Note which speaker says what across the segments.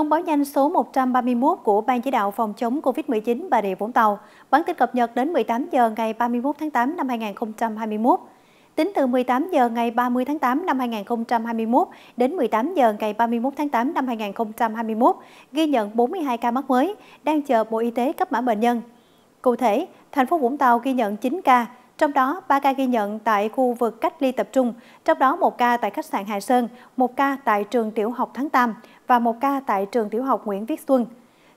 Speaker 1: Thông báo nhanh số 131 của Ban chỉ đạo phòng chống COVID-19 Bà Rịa Vũng Tàu, bản tin cập nhật đến 18 giờ ngày 31 tháng 8 năm 2021. Tính từ 18 giờ ngày 30 tháng 8 năm 2021 đến 18 giờ ngày 31 tháng 8 năm 2021, ghi nhận 42 ca mắc mới, đang chờ Bộ Y tế cấp mã bệnh nhân. Cụ thể, thành phố Vũng Tàu ghi nhận 9 ca, trong đó 3 ca ghi nhận tại khu vực cách ly tập trung, trong đó 1 ca tại khách sạn Hà Sơn, 1 ca tại trường tiểu học Tháng 8, và một ca tại trường tiểu học Nguyễn Viết Xuân.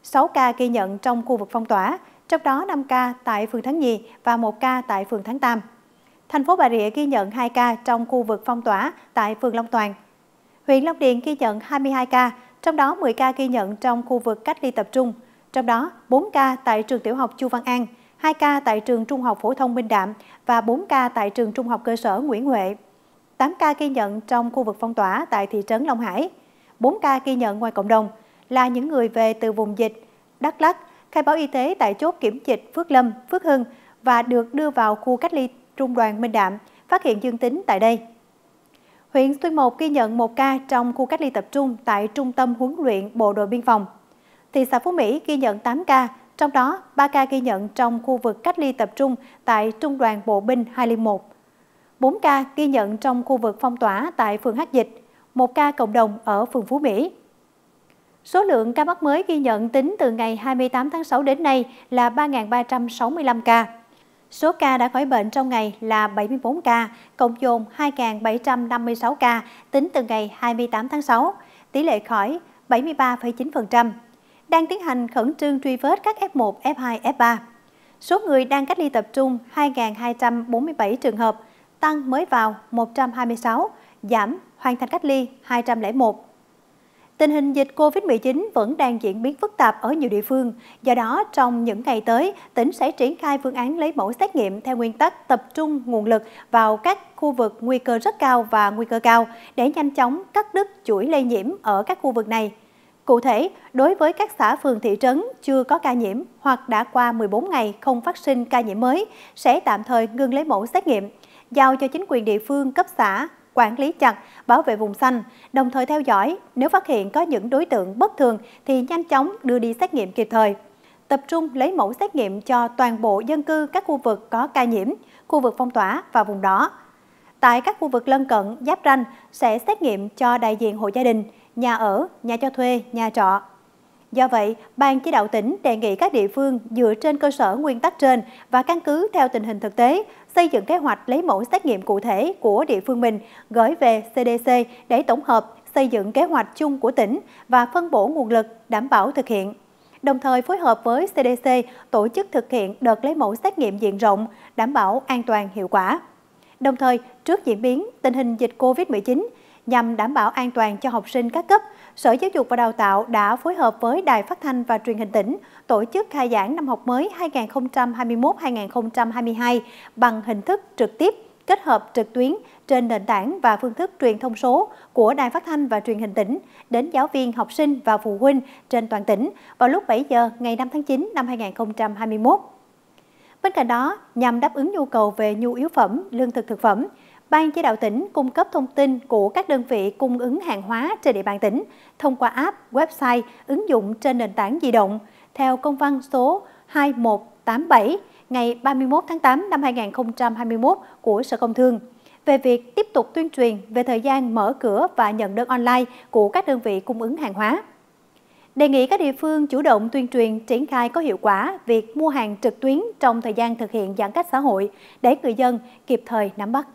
Speaker 1: 6 ca ghi nhận trong khu vực phong tỏa, trong đó 5 ca tại phường Thắng Nhì và 1 ca tại phường Thắng Tam. Thành phố Bà Rịa ghi nhận 2 ca trong khu vực phong tỏa tại phường Long Toàn. Huyện Long Điền ghi nhận 22 ca, trong đó 10 ca ghi nhận trong khu vực cách ly tập trung, trong đó 4 ca tại trường tiểu học Chu Văn An, 2 ca tại trường Trung học phổ thông Minh Đạm và 4 ca tại trường Trung học cơ sở Nguyễn Huệ. 8 ca ghi nhận trong khu vực phong tỏa tại thị trấn Long Hải. 4 ca ghi nhận ngoài cộng đồng là những người về từ vùng dịch Đắk lắc khai báo y tế tại chốt kiểm dịch Phước Lâm, Phước Hưng và được đưa vào khu cách ly trung đoàn Minh Đạm, phát hiện dương tính tại đây. Huyện Xuyên một ghi nhận một ca trong khu cách ly tập trung tại Trung tâm huấn luyện Bộ đội Biên phòng. Thị xã Phú Mỹ ghi nhận 8 ca, trong đó 3 ca ghi nhận trong khu vực cách ly tập trung tại Trung đoàn Bộ binh 201, 4 ca ghi nhận trong khu vực phong tỏa tại phường Hát Dịch, một ca cộng đồng ở phường Phú Mỹ. Số lượng ca mắc mới ghi nhận tính từ ngày 28 tháng 6 đến nay là 3.365 ca. Số ca đã khỏi bệnh trong ngày là 74 ca, cộng dồn 2.756 ca tính từ ngày 28 tháng 6, tỷ lệ khỏi 73,9%. Đang tiến hành khẩn trương truy vết các F1, F2, F3. Số người đang cách ly tập trung 2.247 trường hợp, tăng mới vào 126, giảm, hoàn thành cách ly 201. Tình hình dịch COVID-19 vẫn đang diễn biến phức tạp ở nhiều địa phương, do đó trong những ngày tới, tỉnh sẽ triển khai phương án lấy mẫu xét nghiệm theo nguyên tắc tập trung nguồn lực vào các khu vực nguy cơ rất cao và nguy cơ cao để nhanh chóng cắt đứt chuỗi lây nhiễm ở các khu vực này. Cụ thể, đối với các xã phường thị trấn chưa có ca nhiễm hoặc đã qua 14 ngày không phát sinh ca nhiễm mới, sẽ tạm thời ngưng lấy mẫu xét nghiệm, giao cho chính quyền địa phương cấp xã quản lý chặt, bảo vệ vùng xanh, đồng thời theo dõi, nếu phát hiện có những đối tượng bất thường thì nhanh chóng đưa đi xét nghiệm kịp thời. Tập trung lấy mẫu xét nghiệm cho toàn bộ dân cư các khu vực có ca nhiễm, khu vực phong tỏa và vùng đỏ. Tại các khu vực lân cận, giáp ranh sẽ xét nghiệm cho đại diện hộ gia đình, nhà ở, nhà cho thuê, nhà trọ, Do vậy, Ban chỉ đạo tỉnh đề nghị các địa phương dựa trên cơ sở nguyên tắc trên và căn cứ theo tình hình thực tế, xây dựng kế hoạch lấy mẫu xét nghiệm cụ thể của địa phương mình, gửi về CDC để tổng hợp, xây dựng kế hoạch chung của tỉnh và phân bổ nguồn lực đảm bảo thực hiện đồng thời phối hợp với CDC tổ chức thực hiện đợt lấy mẫu xét nghiệm diện rộng, đảm bảo an toàn hiệu quả. Đồng thời, trước diễn biến tình hình dịch COVID-19, Nhằm đảm bảo an toàn cho học sinh các cấp, Sở Giáo dục và Đào tạo đã phối hợp với Đài Phát thanh và Truyền hình tỉnh tổ chức khai giảng năm học mới 2021-2022 bằng hình thức trực tiếp kết hợp trực tuyến trên nền tảng và phương thức truyền thông số của Đài Phát thanh và Truyền hình tỉnh đến giáo viên, học sinh và phụ huynh trên toàn tỉnh vào lúc 7 giờ ngày 5 tháng 9 năm 2021. Bên cạnh đó, nhằm đáp ứng nhu cầu về nhu yếu phẩm, lương thực thực phẩm, Ban chỉ đạo tỉnh cung cấp thông tin của các đơn vị cung ứng hàng hóa trên địa bàn tỉnh thông qua app, website, ứng dụng trên nền tảng di động theo công văn số 2187 ngày 31 tháng 8 năm 2021 của Sở Công Thương về việc tiếp tục tuyên truyền về thời gian mở cửa và nhận đơn online của các đơn vị cung ứng hàng hóa. Đề nghị các địa phương chủ động tuyên truyền triển khai có hiệu quả việc mua hàng trực tuyến trong thời gian thực hiện giãn cách xã hội để người dân kịp thời nắm bắt.